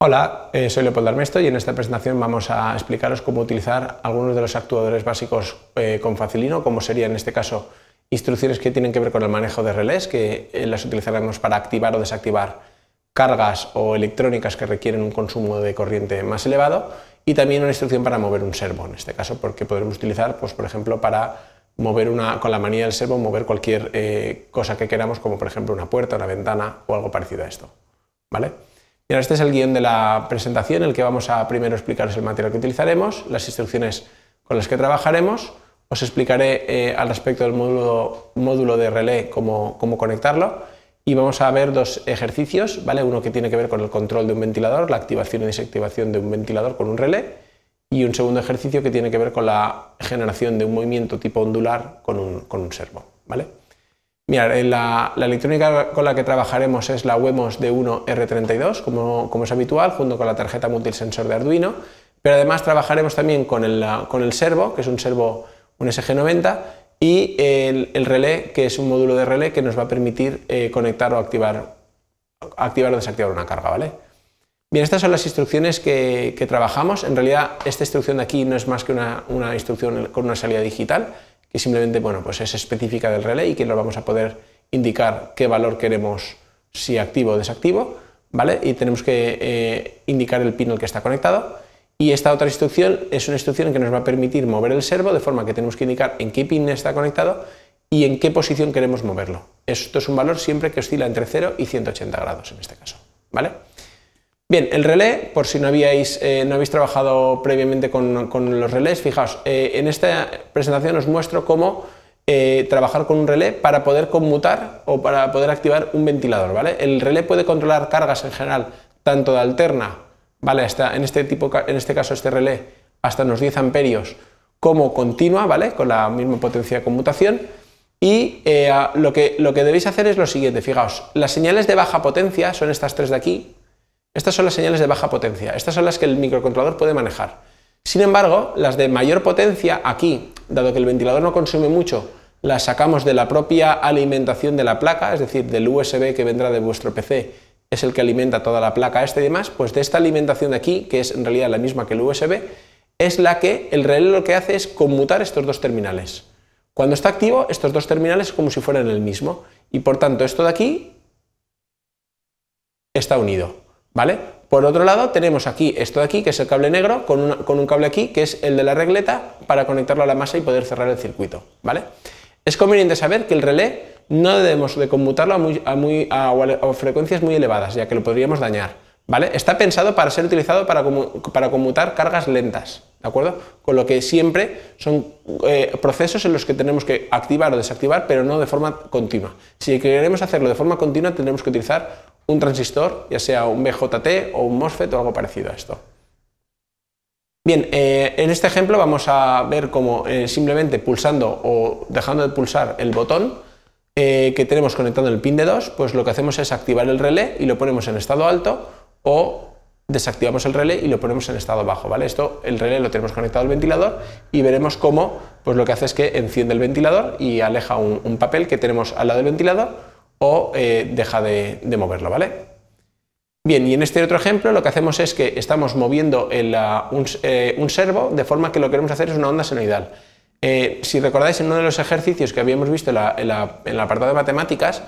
Hola, eh, soy Leopoldo Armesto y en esta presentación vamos a explicaros cómo utilizar algunos de los actuadores básicos eh, con Facilino, como sería en este caso instrucciones que tienen que ver con el manejo de relés, que eh, las utilizaremos para activar o desactivar cargas o electrónicas que requieren un consumo de corriente más elevado y también una instrucción para mover un servo, en este caso porque podremos utilizar, pues, por ejemplo, para mover una, con la manía del servo, mover cualquier cosa que queramos, como por ejemplo una puerta, una ventana o algo parecido a esto. ¿Vale? este es el guión de la presentación, el que vamos a primero explicaros el material que utilizaremos, las instrucciones con las que trabajaremos. Os explicaré eh, al respecto del módulo, módulo de relé cómo, conectarlo y vamos a ver dos ejercicios, ¿vale? uno que tiene que ver con el control de un ventilador, la activación y desactivación de un ventilador con un relé y un segundo ejercicio que tiene que ver con la generación de un movimiento tipo ondular con un, con un servo. ¿vale? Mirad, la, electrónica con la que trabajaremos es la Wemos D1 R32, como, es habitual, junto con la tarjeta multisensor de Arduino, pero además trabajaremos también con el, servo, que es un servo, un SG90, y el, relé, que es un módulo de relé que nos va a permitir eh, conectar o activar, activar o desactivar una carga, ¿vale? Bien, estas son las instrucciones que, trabajamos. En realidad, esta instrucción de aquí no es más que una instrucción con una salida digital, que simplemente bueno, pues es específica del relay y que lo vamos a poder indicar qué valor queremos, si activo o desactivo, ¿vale? Y tenemos que eh, indicar el pin al que está conectado. Y esta otra instrucción es una instrucción que nos va a permitir mover el servo de forma que tenemos que indicar en qué pin está conectado y en qué posición queremos moverlo. Esto es un valor siempre que oscila entre 0 y 180 grados en este caso, ¿vale? Bien, el relé, por si no, habíais, eh, no habéis trabajado previamente con, los relés, fijaos, eh, en esta presentación os muestro cómo eh, trabajar con un relé para poder conmutar o para poder activar un ventilador, ¿vale? El relé puede controlar cargas en general, tanto de alterna, ¿vale? en, este tipo, en este caso este relé, hasta unos 10 amperios, como continua, ¿vale? Con la misma potencia de conmutación. Y lo, que, lo que debéis hacer es lo siguiente, fijaos, las señales de baja potencia son estas tres de aquí, estas son las señales de baja potencia, estas son las que el microcontrolador puede manejar. Sin embargo, las de mayor potencia aquí, dado que el ventilador no consume mucho, las sacamos de la propia alimentación de la placa, es decir, del USB que vendrá de vuestro PC, es el que alimenta toda la placa este y demás, pues de esta alimentación de aquí, que es en realidad la misma que el USB, es la que el relé lo que hace es conmutar estos dos terminales. Cuando está activo, estos dos terminales como si fueran el mismo, y por tanto esto de aquí está unido. Por otro lado, tenemos aquí esto de aquí, que es el cable negro, con, un cable aquí, que es el de la regleta, para conectarlo a la masa y poder cerrar el circuito, ¿vale? Es conveniente saber que el relé no debemos de conmutarlo a, frecuencias muy elevadas, ya que lo podríamos dañar, ¿vale? Está pensado para ser utilizado para, para conmutar cargas lentas, ¿de acuerdo? Con lo que siempre son eh, procesos en los que tenemos que activar o desactivar, pero no de forma continua. Si queremos hacerlo de forma continua, tendremos que utilizar un transistor, ya sea un BJT o un MOSFET o algo parecido a esto. Bien, eh, en este ejemplo vamos a ver cómo eh, simplemente pulsando o dejando de pulsar el botón eh, que tenemos conectando el pin de 2, pues lo que hacemos es activar el relé y lo ponemos en estado alto o desactivamos el relé y lo ponemos en estado bajo, ¿vale? Esto, el relé lo tenemos conectado al ventilador y veremos cómo, pues lo que hace es que enciende el ventilador y aleja un papel que tenemos al lado del ventilador o eh, deja de, moverlo, ¿vale? Bien, y en este otro ejemplo lo que hacemos es que estamos moviendo ah, eh, un, servo de forma que lo que queremos hacer es una onda senoidal. Eh, si recordáis en uno de los ejercicios que habíamos visto en, la, el apartado de matemáticas,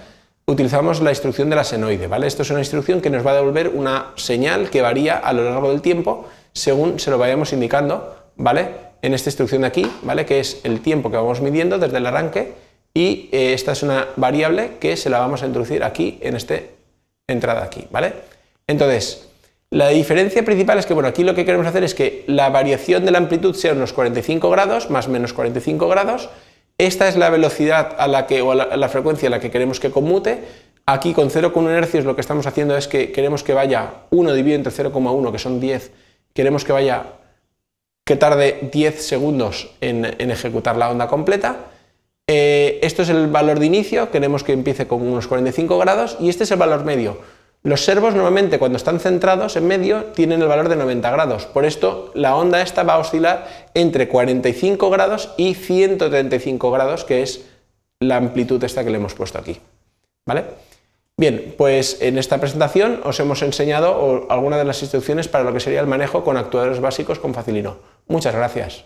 utilizamos la instrucción de la senoide, ¿vale? Esto es una instrucción que nos va a devolver una señal que varía a lo largo del tiempo según se lo vayamos indicando, ¿vale? En esta instrucción de aquí, ¿vale? Que es el tiempo que vamos midiendo desde el arranque y eh, esta es una variable que se la vamos a introducir aquí en esta entrada aquí, ¿vale? Entonces, la diferencia principal es que, bueno, aquí lo que queremos hacer es que la variación de la amplitud sea unos 45 grados, más menos 45 grados, esta es la velocidad a la que, o la, frecuencia a la que queremos que conmute, aquí con 0,1 hercios lo que estamos haciendo es que queremos que vaya 1 dividido entre 0,1, que son 10, queremos que vaya, que tarde 10 segundos en ejecutar la onda completa, eh, esto es el valor de inicio, queremos que empiece con unos 45 grados y este es el valor medio. Los servos normalmente cuando están centrados en medio tienen el valor de 90 grados, por esto la onda esta va a oscilar entre 45 grados y 135 grados, que es la amplitud esta que le hemos puesto aquí. ¿Vale? Bien, pues en esta presentación os hemos enseñado algunas de las instrucciones para lo que sería el manejo con actuadores básicos con Facilino. Muchas gracias.